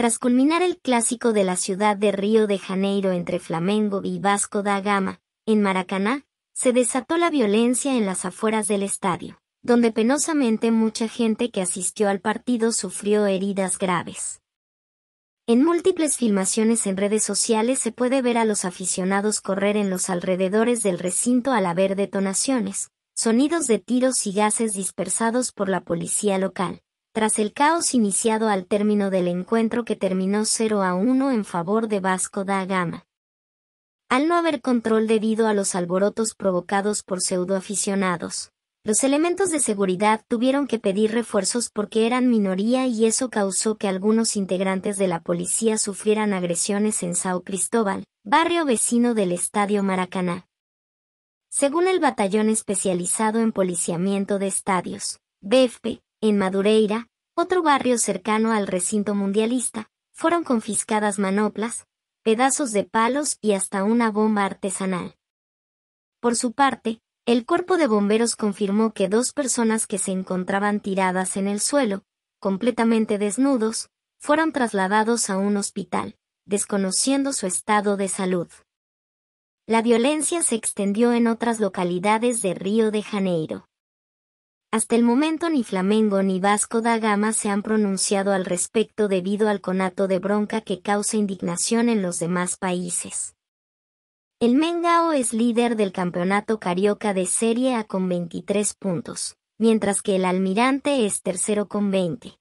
Tras culminar el clásico de la ciudad de Río de Janeiro entre Flamengo y Vasco da Gama, en Maracaná, se desató la violencia en las afueras del estadio, donde penosamente mucha gente que asistió al partido sufrió heridas graves. En múltiples filmaciones en redes sociales se puede ver a los aficionados correr en los alrededores del recinto al haber detonaciones, sonidos de tiros y gases dispersados por la policía local tras el caos iniciado al término del encuentro que terminó 0 a 1 en favor de Vasco da Gama. Al no haber control debido a los alborotos provocados por pseudoaficionados, los elementos de seguridad tuvieron que pedir refuerzos porque eran minoría y eso causó que algunos integrantes de la policía sufrieran agresiones en Sao Cristóbal, barrio vecino del Estadio Maracaná. Según el Batallón Especializado en Policiamiento de Estadios, BFP, en Madureira, otro barrio cercano al recinto mundialista, fueron confiscadas manoplas, pedazos de palos y hasta una bomba artesanal. Por su parte, el cuerpo de bomberos confirmó que dos personas que se encontraban tiradas en el suelo, completamente desnudos, fueron trasladados a un hospital, desconociendo su estado de salud. La violencia se extendió en otras localidades de Río de Janeiro. Hasta el momento ni Flamengo ni Vasco da Gama se han pronunciado al respecto debido al conato de bronca que causa indignación en los demás países. El Mengao es líder del campeonato carioca de Serie A con 23 puntos, mientras que el Almirante es tercero con 20.